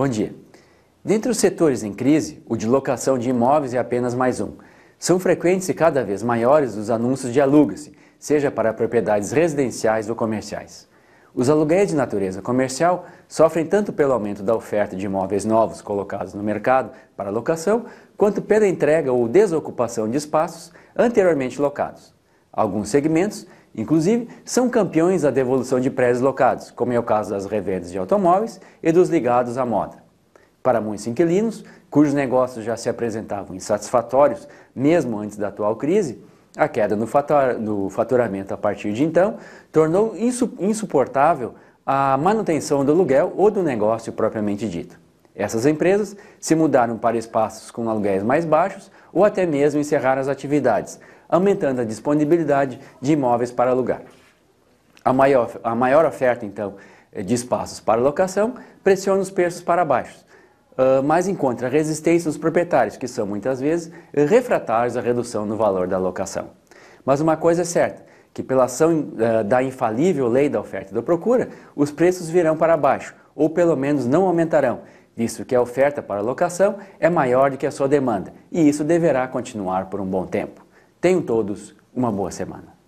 Bom dia. Dentre os setores em crise, o de locação de imóveis é apenas mais um. São frequentes e cada vez maiores os anúncios de aluga-se, seja para propriedades residenciais ou comerciais. Os aluguéis de natureza comercial sofrem tanto pelo aumento da oferta de imóveis novos colocados no mercado para locação, quanto pela entrega ou desocupação de espaços anteriormente locados. Alguns segmentos Inclusive, são campeões da devolução de pré-deslocados, como é o caso das revendas de automóveis e dos ligados à moda. Para muitos inquilinos, cujos negócios já se apresentavam insatisfatórios mesmo antes da atual crise, a queda no faturamento a partir de então tornou insuportável a manutenção do aluguel ou do negócio propriamente dito. Essas empresas se mudaram para espaços com aluguéis mais baixos ou até mesmo encerraram as atividades, aumentando a disponibilidade de imóveis para alugar. A maior, a maior oferta, então, eh, de espaços para locação pressiona os preços para baixo, mas encontra resistência nos proprietários, que são muitas vezes refratários à redução no valor da locação. Mas uma coisa é certa, que pela ação da infalível lei da oferta e da procura, os preços virão para baixo, ou pelo menos não aumentarão, visto que a é oferta para locação é maior do que a sua demanda, e isso deverá continuar por um bom tempo. Tenham todos uma boa semana.